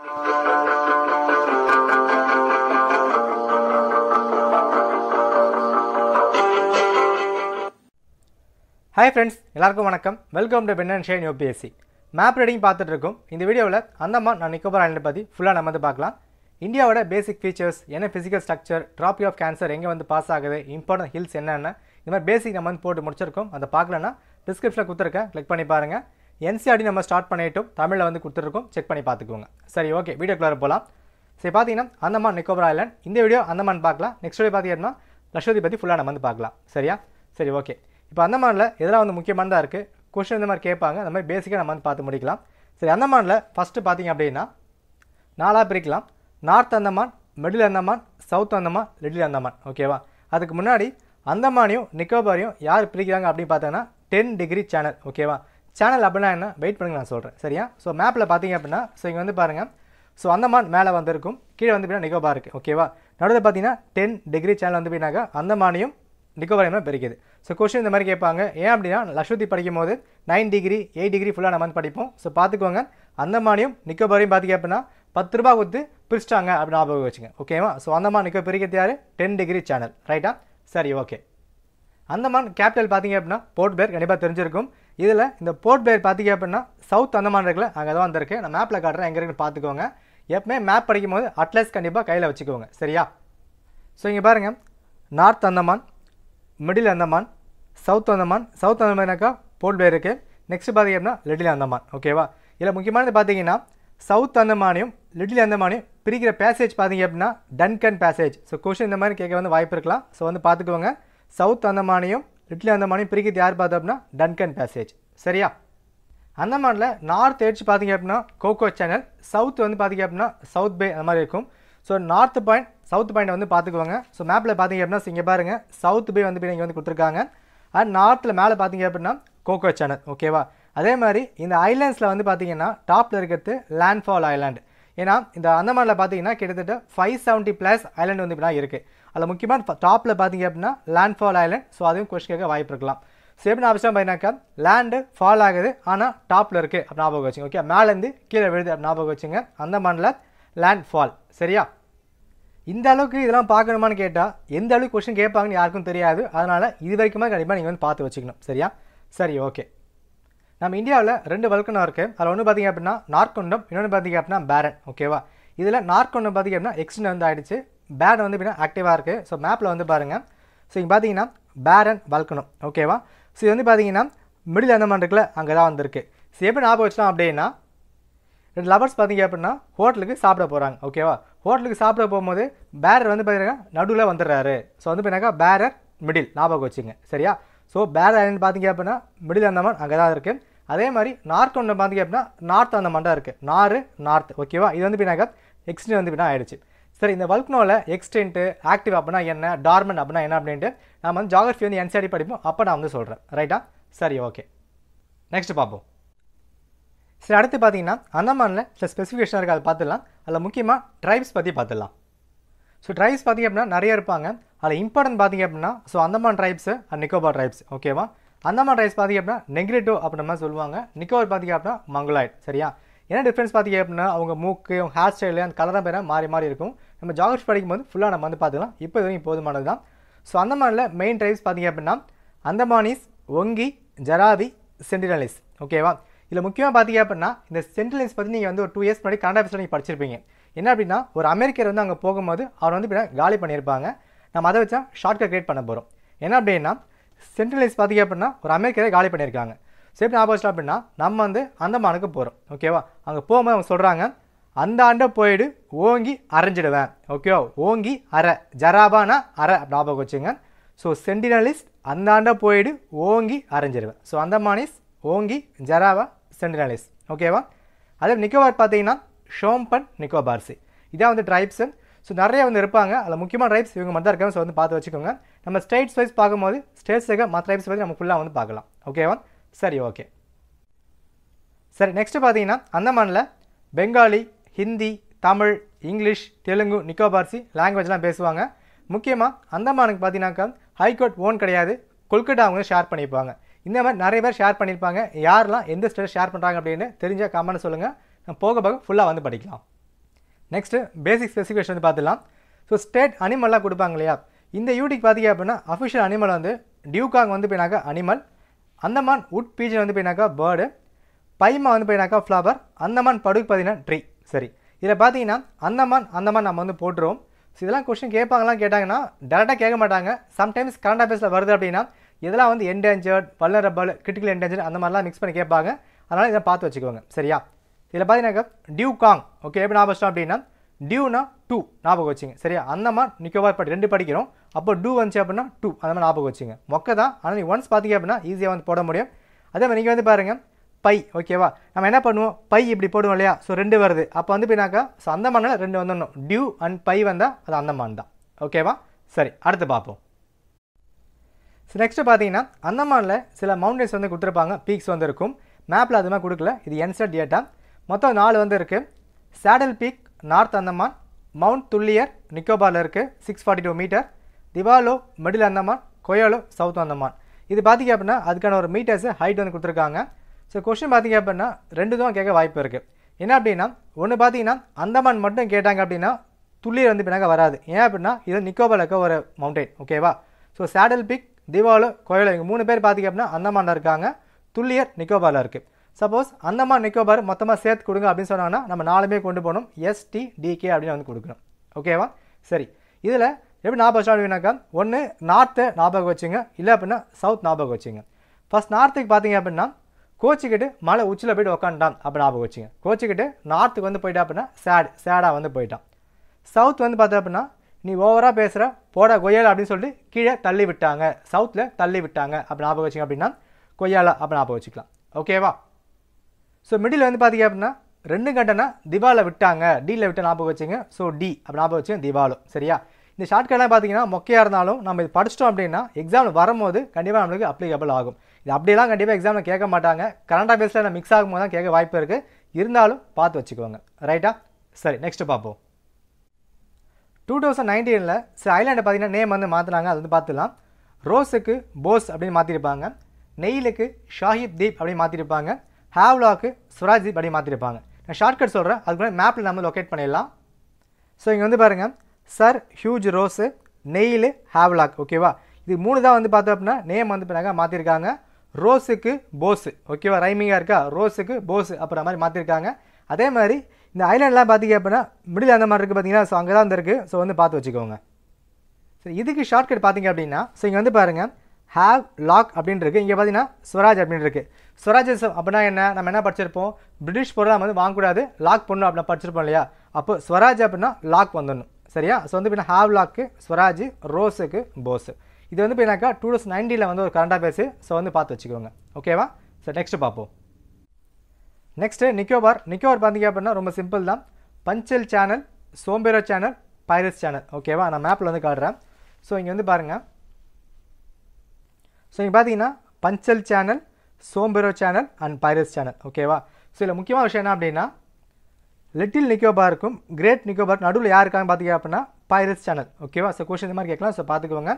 hi friends எல்லாருக்கும் வணக்கம் welcome to Ben and Shane UPSC map reading பார்த்துட்ருக்கோம் இந்த வீடியோவில் அந்தமான் நான் நிக்கோபார் ஐலண்டை பற்றி ஃபுல்லாக நம்ம வந்து பார்க்கலாம் இந்தியாவோட பேசிக் ஃபீச்சர்ஸ் என்ன physical structure tropic of Cancer எங்கே வந்து பாஸ் ஆகுது இம்பார்ட்டன்ட் ஹில்ஸ் என்னென்ன இந்த மாதிரி பேசிக் நம்ம வந்து போட்டு முடிச்சிருக்கோம் அதை பார்க்கலன்னா டிஸ்கிரிப்ஷனில் கொடுத்துருக்கேன் கிளிக் பண்ணி பாருங்கள் என்சிஆர்டி e நம்ம ஸ்டார்ட் பண்ணிட்டோம் தமிழில் வந்து கொடுத்துருக்கோம் செக் பண்ணி பார்த்துக்கோங்க சரி ஓகே வீடியோக்குள்ளே போகலாம் சரி பார்த்தீங்கன்னா அந்தமான் நிக்கோபர் ஐலாண்ட் இந்த வீடியோ அந்தமான் பார்க்கலாம் நெக்ஸ்ட் வீடியோ பார்த்தீங்கன்னா லட்சதி பற்றி ஃபுல்லாக நம்ம வந்து பார்க்கலாம் சரியா சரி ஓகே இப்போ அந்தமானில் எதெல்லாம் வந்து முக்கியமானதாக இருக்குது கொஷின் இந்த மாதிரி கேட்பாங்க அந்த மாதிரி பேசிக்காக நம்ம வந்து பார்த்து முடிக்கலாம் சரி அந்தமானில் ஃபஸ்ட்டு பார்த்தீங்க அப்படின்னா நாலாக பிரிக்கலாம் North Andaman Middle Andaman South Andaman Little Andaman ஓகேவா அதுக்கு முன்னாடி அந்தமானையும் நிக்கோபாரையும் யார் பிரிக்கிறாங்க அப்படின்னு பார்த்தோன்னா டென் டிகிரி சேனல் ஓகேவா சேனல் அப்படின்னா என்ன வெயிட் பண்ணுங்க நான் சொல்கிறேன் சரியா ஸோ மேப்பில் பார்த்தீங்க அப்படின்னா ஸோ இங்கே வந்து பாருங்கள் ஸோ அந்தமான் மேலே வந்திருக்கும் கீழே வந்து பார்த்தீங்கன்னா நிகோபா இருக்குது ஓகேவா நடுவில் பார்த்தீங்கன்னா டென் டிகிரி சேனல் வந்து பார்த்தீங்கன்னாக்கா அந்தமானியும் நிக்கோபாரையும் பிரிக்குது ஸோ கொஷின் இந்த மாதிரி கேட்பாங்க ஏன் அப்படின்னா லக்ஷத்தி படிக்கும் போது நைன் டிகிரி எயிட் டிகிரி ஃபுல்லாக நம்ம வந்து படிப்போம் ஸோ பார்த்துக்கோங்க அந்தமானியும் நிக்கோபரையும் பார்த்தீங்க அப்படின்னா பத்து ரூபா கொடுத்து பிரிச்சிட்டாங்க அப்படின்னு ஞாபகம் வச்சுங்க ஓகேவா ஸோ அந்தமான் நிக்கோ பிரிக்கிறது யார் டென் டிகிரி சேனல் ரைட்டா சரி ஓகே அந்தமான் கேபிட்டல் பார்த்தீங்க அப்படின்னா போர்ட் பேர் கண்டிப்பாக தெரிஞ்சிருக்கும் இதில் இந்த போர்ட் பிளேயர் பார்த்தீங்க அப்படின்னா சவுத் அந்தமான் இருக்கல அங்கே தான் வந்திருக்கு நான் மேப்பில் காட்டுறேன் எங்கே இருக்குன்னு பார்த்துக்கோங்க எப்பவுமே மேப் படிக்கும் போது அட்லஸ் கண்டிப்பாக கையில் வச்சுக்கோங்க சரியா ஸோ இங்கே பாருங்கள் North Andaman Middle Andaman South Andaman South அந்தமானாக்கா போர்ட் பிளேயர் இருக்குது நெக்ஸ்ட் பார்த்திங்க அப்படின்னா லிடில் அந்தமான் ஓகேவா இதில் முக்கியமானது பார்த்தீங்கன்னா சவுத் அந்தமானையும் லிடில் அந்தமானையும் பிரிக்கிற பேசேஜ் பார்த்தீங்க அப்படின்னா டன்கன் பேசேஜ் ஸோ கொஷின் இந்த மாதிரி கேட்க வந்து வாய்ப்பு இருக்கலாம் ஸோ வந்து பார்த்துக்கோங்க சவுத் அந்தமானையும் லிட்டில் அந்தமானையும் பிரிக்கிறது யார் பார்த்தோம் அப்படின்னா டன்கன் பேசேஜ் சரியா அந்தமானில் நார்த் எடுத்து பார்த்தீங்க அப்படின்னா கோகோ சேனல் சவுத் வந்து பார்த்தீங்க அப்படின்னா சவுத் பே அந்த மாதிரி இருக்கும் so north point south point வந்து பார்த்துக்குவாங்க ஸோ மேப்பில் பார்த்தீங்க அப்படின்னா இங்கே பாருங்கள் சவுத் பே வந்து இங்கே வந்து கொடுத்துருக்காங்க அண்ட் நார்த்தில் மேலே பார்த்தீங்க அப்படின்னா கோகோ சேனல் ஓகேவா அதே மாதிரி இந்த ஐலாண்ட்ஸில் வந்து பார்த்தீங்கன்னா டாப்பில் இருக்கிறது லேண்ட்ஃபால் ஐலாண்டு ஏன்னா இந்த அந்தமானில் பார்த்தீங்கன்னா கிட்டத்தட்ட ஃபைவ் செவன்ட்டி ப்ளஸ் ஐலாண்டு வந்து இப்படின்னா இருக்குது அதில் முக்கியமாக டாப்பில் பார்த்தீங்க அப்படின்னா லேண்ட் ஃபால் ஐலண்ட் ஸோ அதுவும் கொஸ்டின் கேட்க வாய்ப்பு இருக்கலாம் ஸோ எப்படி ஆப்ஷன் பார்த்தீங்கன்னாக்கா லேண்டு ஃபால் ஆகுது ஆனால் டாப்பில் இருக்குது அப்படி ஞாபகம் வச்சுங்க ஓகே மேலேருந்து கீழே விழுது அப்படி ஞாபகம் வச்சுங்க அந்த மண்ணில் லேண்ட் ஃபால் சரியா இந்த அளவுக்கு இதெல்லாம் பார்க்கணுமான்னு கேட்டால் எந்த அளவுக்கு கொஷின் கேட்பாங்கன்னு யாருக்கும் தெரியாது அதனால் இது வரைக்குமே கண்டிப்பாக நீங்கள் வந்து பார்த்து வச்சுக்கணும் சரியா சரி ஓகே நம்ம இந்தியாவில் ரெண்டு வல்கனம் இருக்குது அதில் ஒன்று பார்த்திங்க அப்படின்னா நார்க்கொண்டம் இன்னொன்று பார்த்திங்க அப்படின்னா பேரன் ஓகேவா இதில் நார்க்கொண்டம் பார்த்திங்க அப்படின்னா எக்ஸ்டன் வந்து ஆகிடுச்சு பேட் வந்து எப்படின்னா ஆக்டிவாக இருக்குது ஸோ மேப்பில் வந்து பாருங்கள் ஸோ இங்கே பார்த்தீங்கன்னா பேரன் வல்கணும் ஓகேவா ஸோ இது வந்து பார்த்தீங்கன்னா மிடில் அந்த மாதிரி இருக்குல்ல அங்கே தான் வந்திருக்கு ஸோ எப்படி ஞாபகம் வச்சுட்டோம் அப்படின்னா ரெண்டு லவர்ஸ் பார்த்தீங்க அப்படின்னா ஹோட்டலுக்கு சாப்பிட போகிறாங்க ஓகேவா ஹோட்டலுக்கு சாப்பிட போகும்போது பேரர் வந்து பார்த்தீங்கன்னா நடுவில் வந்துடுறாரு ஸோ வந்து பார்த்தீங்கன்னா பேரர் மிடில் ஞாபகம் வச்சுங்க சரியா ஸோ பேரர் பார்த்தீங்க அப்படின்னா மிடில் அந்தமான் அங்கே தான் இருக்குது அதே மாதிரி நார்த் ஒன்று பார்த்தீங்க அப்படின்னா நார்த் அந்தமான் தான் இருக்குது நார் நார்த் ஓகேவா இது வந்து பின்னாக்கா எக்ஸ்டெண்ட் வந்து பின்னா ஆயிடுச்சு சரி இந்த வல்க்னோவில் எக்ஸ்டென்ட்டு ஆக்டிவ் அப்படின்னா என்ன டார்மன் அப்படின்னா என்ன அப்படின்ட்டு நம்ம வந்து ஜாகிரஃபி வந்து என்சிஆடி படிப்போம் அப்போ நான் வந்து சொல்கிறேன் ரைட்டா சரி ஓகே நெக்ஸ்ட் பார்ப்போம் சரி அடுத்து பார்த்தீங்கன்னா அந்தமானில் சில ஸ்பெசிஃபிகேஷன் இருக்குது அதை பார்த்துடலாம் அதில் முக்கியமாக ட்ரைப்ஸ் பற்றி பார்த்துடலாம் ஸோ ட்ரைப்ஸ் பார்த்திங்க அப்படின்னா நிறைய இருப்பாங்க அதில் இம்பார்ட்டன்ட் பார்த்திங்க அப்படின்னா so Andaman tribes and Nicobar tribes ஓகேவா அந்தமான் ட்ரைப்ஸ் பார்த்திங்க அப்படின்னா நெக்ரிட்டோ அப்படின்ற மாதிரி சொல்லுவாங்க நிக்கோபார் பார்த்திங்க அப்படின்னா மங்களாய்ட் சரியா என்ன டிஃப்ரென்ஸ் பார்த்தீங்க அப்படின்னா அவங்க மூக்கு அவங்க ஹேர் ஸ்டைலு அந்த கலராக பேராக மாறி மாறி இருக்கும் நம்ம ஜாகிரஃபி போது ஃபுல்லாக நம்ம வந்து பார்த்துக்கலாம் இப்போ இது வரைக்கும் போதுமானது தான் ஸோ அந்தமானில் மெயின் ட்ரைப்ஸ் பார்த்தீங்க அப்படின்னா அந்தமானிஸ் ஒங்கி ஜராவி சென்டினலிஸ் ஓகேவா இதில் முக்கியமாக பார்த்தீங்க அப்படின்னா இந்த சென்டினலிஸ் பற்றி நீங்கள் வந்து ஒரு டூ இயர்ஸ் முன்னாடி கனடா பேசில் நீங்கள் படிச்சிருப்பீங்க என்ன அப்படின்னா ஒரு அமெரிக்கர் வந்து அங்கே போகும்போது அவர் வந்து இப்படி காலி பண்ணியிருப்பாங்க நம்ம அதை வச்சா ஷார்ட்கட் கிரியேட் பண்ண போகிறோம் என்ன அப்படின்னா சென்ட்ரலைஸ் பார்த்தீங்க அப்படின்னா ஒரு அமெரிக்கரை காலி பண்ணியிருக்காங்க சரி ஆப்போசிட் அப்படின்னா நம்ம வந்து அந்தமானுக்கு போகிறோம் ஓகேவா அங்கே போகும்போது அவங்க சொல்கிறாங்க அந்த ஆண்டை போயிடு ஓங்கி அரைஞ்சிடுவேன் ஓகேவா ஓங்கி அரை ஜராபானா அரை ஞாபகம் வச்சுங்க ஸோ சென்டினலிஸ்ட் அந்த ஆண்டை போயிடு ஓங்கி அரைஞ்சிடுவேன் ஸோ அந்தமானிஸ் ஓங்கி ஜராவா சென்டினலிஸ் ஓகேவா அதே நிக்கோபார் பார்த்தீங்கன்னா ஷோம்பன் நிக்கோபார்ஸி இதான் வந்து ட்ரைப்ஸு ஸோ நிறைய வந்து இருப்பாங்க அதில் முக்கியமான ட்ரைப்ஸ் இவங்க மட்டும் இருக்காங்க ஸோ வந்து பார்த்து வச்சுக்கோங்க நம்ம ஸ்டேட்ஸ் வைஸ் பார்க்கும்போது ஸ்டேட்ஸ் இருக்க மற்ற ட்ரைப்ஸ் பற்றி நம்ம ஃபுல்லாக வந்து பார்க்கலாம் ஓகேவா சரி ஓகே சரி நெக்ஸ்ட்டு பார்த்தீங்கன்னா அந்தமானில் பெங்காலி ஹிந்தி தமிழ் இங்கிலீஷ் தெலுங்கு நிக்கோபார்சி லாங்குவேஜ்லாம் பேசுவாங்க முக்கியமாக அந்தமானுக்கு பார்த்தீங்கன்னாக்கா ஹைகோர்ட் ஓன் கிடையாது கொல்கட்டா அவங்க ஷேர் பண்ணியிருப்பாங்க இந்த மாதிரி நிறைய பேர் ஷேர் பண்ணியிருப்பாங்க யாரெல்லாம் எந்த ஸ்டேட் ஷேர் பண்ணுறாங்க அப்படின்னு தெரிஞ்ச கமெண்ட் சொல்லுங்கள் நான் போக போக ஃபுல்லாக வந்து படிக்கலாம் நெக்ஸ்ட்டு பேசிக் ஸ்பெசிஃபிகேஷன் வந்து பார்த்துலாம் ஸோ ஸ்டேட் அனிமல்லாம் கொடுப்பாங்க இல்லையா இந்த யூடிக்கு பார்த்தீங்க அப்படின்னா அஃபிஷியல் அனிமல் வந்து டியூகாங் வந்து போயினாக்க அனிமல் அந்தமான் உட் பீஜன் வந்து போயினாக்கா பேர்டு பைமா வந்து போயினாக்கா ஃப்ளவர் அந்தமான் படுக்கு பார்த்தீங்கன்னா ட்ரீ சரி இதில் பார்த்தீங்கன்னா அந்தமான் அந்தமான் நம்ம வந்து போட்டுருவோம் ஸோ இதெல்லாம் கொஸ்டின் கேட்பாங்களாம் கேட்டாங்கன்னா டேரெக்டாக கேட்க மாட்டாங்க சம்டைம்ஸ் கரண்ட் அஃபேர்ஸில் வருது அப்படின்னா இதெல்லாம் வந்து என்டேஞ்சர்ட் பல்லரபல் கிரிட்டிக்கல் என்டேஞ்சர் அந்த மாதிரிலாம் மிக்ஸ் பண்ணி கேட்பாங்க அதனால் இதை பார்த்து வச்சுக்கோங்க சரியா இதில் பார்த்தீங்கன்னாக்கா டியூ காங் ஓகே எப்படி ஞாபகம் அப்படின்னா டியூனா டூ ஞாபகம் வச்சுங்க சரியா அந்தமான் நிக்கோபார் படி ரெண்டு படிக்கிறோம் அப்போ டூ வந்துச்சு அப்படின்னா டூ அந்த மாதிரி ஞாபகம் வச்சுங்க மொக்க தான் ஆனால் நீங்கள் ஒன்ஸ் பார்த்தீங்க அப்படின்னா ஈஸியாக வந்து போட முடியும் அதே மாதிரி நீங்கள் வந்து பாருங்கள் பை ஓகேவா நம்ம என்ன பண்ணுவோம் பை இப்படி போடுவோம் இல்லையா ஸோ ரெண்டு வருது அப்போ வந்து பின்னாக்கா ஸோ அந்தமானில் ரெண்டு வந்துடணும் டியூ அண்ட் பை வந்தால் அது அந்தமான் தான் ஓகேவா சரி அடுத்து பார்ப்போம் ஸோ நெக்ஸ்ட்டு பார்த்தீங்கன்னா அந்தமானில் சில மவுண்டன்ஸ் வந்து கொடுத்துருப்பாங்க பீக்ஸ் வந்து இருக்கும் மேப்பில் அதுமாதிரி கொடுக்கல இது என்சர் டேட்டா மொத்தம் நாலு வந்து இருக்குது Saddle Peak North Andaman Mount Thuillier நிக்கோபாரில் இருக்குது six forty two metre Diavolo Middle Andaman கொயாலோ சவுத் அந்தமான் இது பார்த்திங்க அப்படின்னா அதுக்கான ஒரு மீட்டர்ஸ் ஹைட் வந்து கொடுத்துருக்காங்க ஸோ கொஷின் பார்த்திங்க அப்படின்னா ரெண்டு தான் கேட்க வாய்ப்பு இருக்குது என்ன அப்படின்னா ஒன்று பார்த்தீங்கன்னா அந்தமான் மட்டும் கேட்டாங்க அப்படின்னா துள்ளியில் வந்து பின்னாங்க வராது ஏன் அப்படின்னா இது நிக்கோபால் இருக்க ஒரு மவுண்டைன் ஓகேவா ஸோ சேடல் பிக் திவாலோ கொயலோ இங்கே மூணு பேர் பார்த்திங்க அப்படின்னா அந்தமானில் இருக்காங்க துள்ளியர் நிக்கோபாரில் இருக்குது சப்போஸ் அந்தமான் நிக்கோபார் மொத்தமாக சேர்த்து கொடுங்க அப்படின்னு சொன்னாங்கன்னா நம்ம நாலுமே கொண்டு போகணும் எஸ்டி டிகே அப்படின்னு வந்து கொடுக்கணும் ஓகேவா சரி இதில் எப்படி ஞாபகம் வச்சா அப்படின்னாக்கா ஒன்று நார்த்து ஞாபகம் வச்சுங்க இல்லை அப்படின்னா சவுத் ஞாபகம் வச்சுங்க ஃபஸ்ட் நார்த்துக்கு பார்த்தீங்க அப்படின்னா கோச்சிக்கிட்டு மலை உச்சியில் போய்ட்டு உக்காண்டான் அப்படி ஞாபகம் வச்சுங்க கோச்சிக்கிட்டு நார்த்துக்கு வந்து போயிட்டா அப்படின்னா சேட் சேடாக வந்து போயிட்டான் சவுத் வந்து பார்த்தா அப்படின்னா நீ ஓவராக பேசுகிற போட கொய்யால் அப்படின்னு சொல்லிட்டு கீழே தள்ளி விட்டாங்க சவுத்தில் தள்ளி விட்டாங்க அப்படி ஞாபகம் வச்சுங்க அப்படின்னா கொய்யாலா அப்படி ஞாபகம் வச்சுக்கலாம் ஓகேவா ஸோ மிடில் வந்து பார்த்தீங்க அப்படின்னா ரெண்டு கண்டனா திவாலை விட்டாங்க டீலில் விட்டு ஞாபகம் வச்சுங்க ஸோ டி அப்படி ஞாபகம் வச்சுங்க திவாலும் சரியா இந்த ஷார்ட்கட்லாம் பார்த்தீங்கன்னா மொக்கையாக இருந்தாலும் நம்ம இது படிச்சிட்டோம் அப்படின்னா எக்ஸாமில் வரும்போது கண்டிப்பாக நம்மளுக்கு அப்ளிகபிள் ஆகும் இது அப்படியெல்லாம் கண்டிப்பாக எக்ஸாமில் கேட்க மாட்டாங்க கரண்ட் அஃபேர்ஸில் நான் மிக்ஸ் ஆகும்போது தான் கேட்க வாய்ப்பு இருக்குது இருந்தாலும் பார்த்து வச்சுக்கோங்க ரைட்டா சரி நெக்ஸ்ட் பார்ப்போம் டூ தௌசண்ட் நைன்டீனில் சில ஐலாண்டை பார்த்தீங்கன்னா நேம் வந்து மாற்றினாங்க அது வந்து பார்த்துலாம் ரோஸுக்கு போஸ் அப்படின்னு மாற்றிருப்பாங்க நெய்லுக்கு ஷாஹிப் தீப் அப்படின்னு மாற்றிருப்பாங்க ஹேவ்லாக்கு சுராஜ் தீப் அப்படின்னு மாற்றிருப்பாங்க நான் ஷார்ட்கட் சொல்கிறேன் அதுக்குள்ளே மேப்பில் நம்ம லொக்கேட் பண்ணிடலாம் ஸோ இங்கே வந்து பாருங்கள் Sir Hugh Rose Neil Havelock ஓகேவா இது மூணு தான் வந்து பார்த்தோம் அப்படின்னா நேம் வந்து பின்னாங்க மாற்றிருக்காங்க ரோஸுக்கு போஸு ஓகேவா ரைமிங்காக இருக்கா ரோஸுக்கு போஸு அப்புறம் மாதிரி மாற்றிருக்காங்க அதே மாதிரி இந்த ஐலாண்ட்லாம் பார்த்தீங்க அப்படின்னா மிடில் அந்த மாதிரி இருக்குது பார்த்தீங்கன்னா ஸோ அங்கே தான் இருக்குது ஸோ வந்து பார்த்து வச்சுக்கோங்க ஸோ இதுக்கு ஷார்ட்கட் பார்த்தீங்க அப்படின்னா ஸோ இங்கே வந்து பாருங்கள் ஹேவ் லாக் அப்படின்னு இருக்குது இங்கே பார்த்தீங்கன்னா ஸ்வராஜ் அப்படின்னு இருக்குது ஸ்வராஜ் அப்படின்னா என்ன நம்ம என்ன படிச்சிருப்போம் பிரிட்டிஷ் பொருள் நம்ம வந்து வாங்கக்கூடாது லாக் பண்ணணும் அப்படின்னா படிச்சிருப்போம் இல்லையா அப்போ ஸ்வராஜ் அப்படின்னா லாக் வந்துடணும் சரியா ஸோ வந்து பின்னா ஹாவ்லாக்கு ஸ்வராஜ் ரோஸுக்கு போஸு இது வந்து பின்னாக்கா டூ தௌசண்ட் நைன்டியில் வந்து ஒரு கரண்டாக பேசு ஸோ வந்து பார்த்து வச்சுக்கோங்க ஓகேவா ஸோ நெக்ஸ்ட்டு பார்ப்போம் நெக்ஸ்ட்டு நிக்கோபார் நிக்கோபார் பார்த்தீங்க அப்படின்னா ரொம்ப சிம்பிள் தான் பஞ்சல் சேனல் சோம்பேரோ சேனல் பைரஸ் சேனல் ஓகேவா நான் மேப்பில் வந்து காட்டுறேன் ஸோ இங்கே வந்து பாருங்கள் ஸோ இங்கே பார்த்தீங்கன்னா பஞ்சல் சேனல் சோம்பேரோ சேனல் அண்ட் பைரஸ் சேனல் ஓகேவா ஸோ இதில் முக்கியமான விஷயம் என்ன அப்படின்னா லிட்டில் நிக்கோபார் இருக்கும் கிரேட் நிக்கோபார் நடுவில் யாருக்காங்க பார்த்தீங்க அப்படின்னா பைரஸ் சேனல் ஓகேவா ஸோ கொஷின் இந்த மாதிரி கேட்கலாம் ஸோ பார்த்துக்கோங்க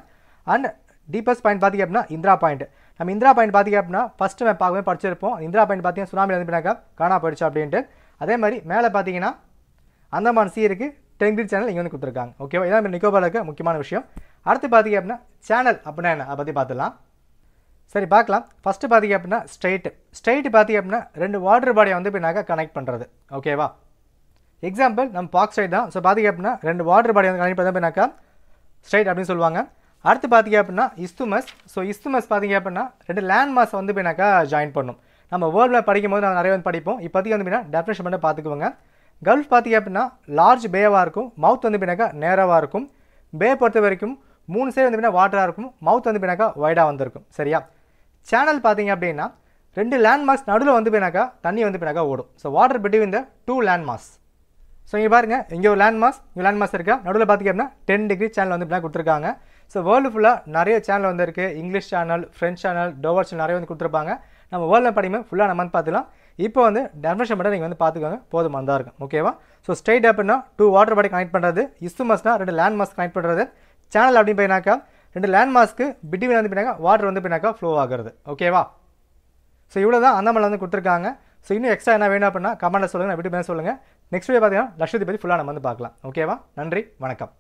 அண்ட் டீப்பஸ்ட் பாயிண்ட் பார்த்தீங்க அப்படின்னா இந்திரா பாயிண்ட் நம்ம இந்திரா பாயிண்ட் பார்த்தீங்க அப்படின்னா ஃபஸ்ட்டு மேம் பார்க்கவே படிச்சிருப்போம் இந்திரா பாயிண்ட் பார்த்தீங்கன்னா சுனாமி அனுப்பினாக்கா காணா போயிடுச்சு அப்படின்ட்டு அதே மாதிரி மேலே பார்த்தீங்கன்னா அந்தமான் சி இருக்குது டெங்கிரி சேனல் இங்கே வந்து கொடுத்துருக்காங்க ஓகேவா இதான் நிக்கோபாரில் இருக்க முக்கியமான விஷயம் அடுத்து பார்த்தீங்க அப்படின்னா சேனல் அப்படின்னா என்ன அதை பற்றி பார்த்துலாம் சரி பார்க்கலாம் ஃபஸ்ட்டு பார்த்தீங்க அப்படின்னா ஸ்ட்ரெயிட் ஸ்ட்ரெயிட் பார்த்தீங்க அப்படின்னா ரெண்டு வாட்டர் பாடியை வந்து பின்னாக்க கனெக்ட் பண்ணுறது ஓகேவா எக்ஸாம்பிள் நம்ம பாக் ஸ்ட்ரைட் தான் ஸோ பார்த்திங்க அப்படின்னா ரெண்டு வாட்டர் பாடி வந்து கனெக்ட் பண்ணி அப்படின்னாக்கா ஸ்ட்ரைட் அப்படின்னு சொல்லுவாங்க அடுத்து பார்த்திங்க அப்படின்னா இஸ்துமஸ் ஸோ இஸ்துமஸ் பார்த்திங்க அப்படின்னா ரெண்டு லேண்ட் மாஸ் வந்து போய்னாக்கா ஜாயின் பண்ணும் நம்ம வேர்ல்டில் படிக்கும் போது நம்ம நிறைய வந்து படிப்போம் இப்போதைக்கு வந்து அப்படின்னா டெஃபினேஷன் பண்ணி பார்த்துக்குவோங்க கல்ஃப் பார்த்திங்க அப்படின்னா லார்ஜ் பேவாக இருக்கும் மவுத் வந்து பின்னாக்கா நேராகவாக இருக்கும் பே பொறுத்த வரைக்கும் மூணு சைடு வந்து பின்னா வாட்டராக இருக்கும் மவுத் வந்து பின்னாக்கா வைடாக வந்திருக்கும் சரியா சேனல் பார்த்திங்க அப்படின்னா ரெண்டு லேண்ட் மார்க்ஸ் நடுவில் வந்து பின்னாக்கா தண்ணி வந்து பின்னாக்கா ஓடும் so water between the two landmarks so இங்கே பாருங்கள் இங்கே ஒரு லேண்ட் மாஸ் இங்கே லேண்ட் மாஸ் இருக்கா நடுவில் பார்த்திங்க டென் டிகிரி சேனல் வந்து இப்படிலாம் கொடுத்துருக்காங்க ஸோ வேர்ல்டு ஃபுல்லாக நிறைய சேனல் வந்துருக்கு English Channel French Channel Dover Channel நிறைய வந்து கொடுத்துருப்பாங்க நம்ம வேர்ல்டில் படிமே ஃபுல்லாக நம்ம வந்து பார்த்துக்கலாம் இப்போ வந்து டெஃபினேஷன் மட்டும் நீங்கள் வந்து பார்த்துக்கோங்க போதும் தான் இருக்கும் ஓகேவா ஸோ ஸ்ட்ரைட் அப்படின்னா டூ வாட்டர் பாடி கனெக்ட் பண்ணுறது மாஸ்னா ரெண்டு லேண்ட் மாஸ்க் கனெக்ட் பண்ணுறது சேனல் அப்படின்னு போயினாக்கா ரெண்டு லேண்ட் மாஸ்க்கு பிட்டிவின் வந்து போயினாக்கா வாட்டர் வந்து போயினாக்கா ஃப்ளோ ஆகிறது ஓகேவா ஸோ இவ்வளோ தான் அந்த மலை வந்து கொடுத்துருக்காங்க ஸோ இன்னும் எக்ஸ்ட்ரா என்ன வேணும் அப்படின்னா கமெண்ட்டில் சொல்லுங்கள் நான் வீட்டு பேர் சொல்லுங்கள் நெக்ஸ்ட் வீடியோ பார்த்தீங்கன்னா லட்சத்தை பற்றி ஃபுல்லாக நம்ம வந்து பார்க்கலாம் ஓகேவா நன்றி வணக்கம்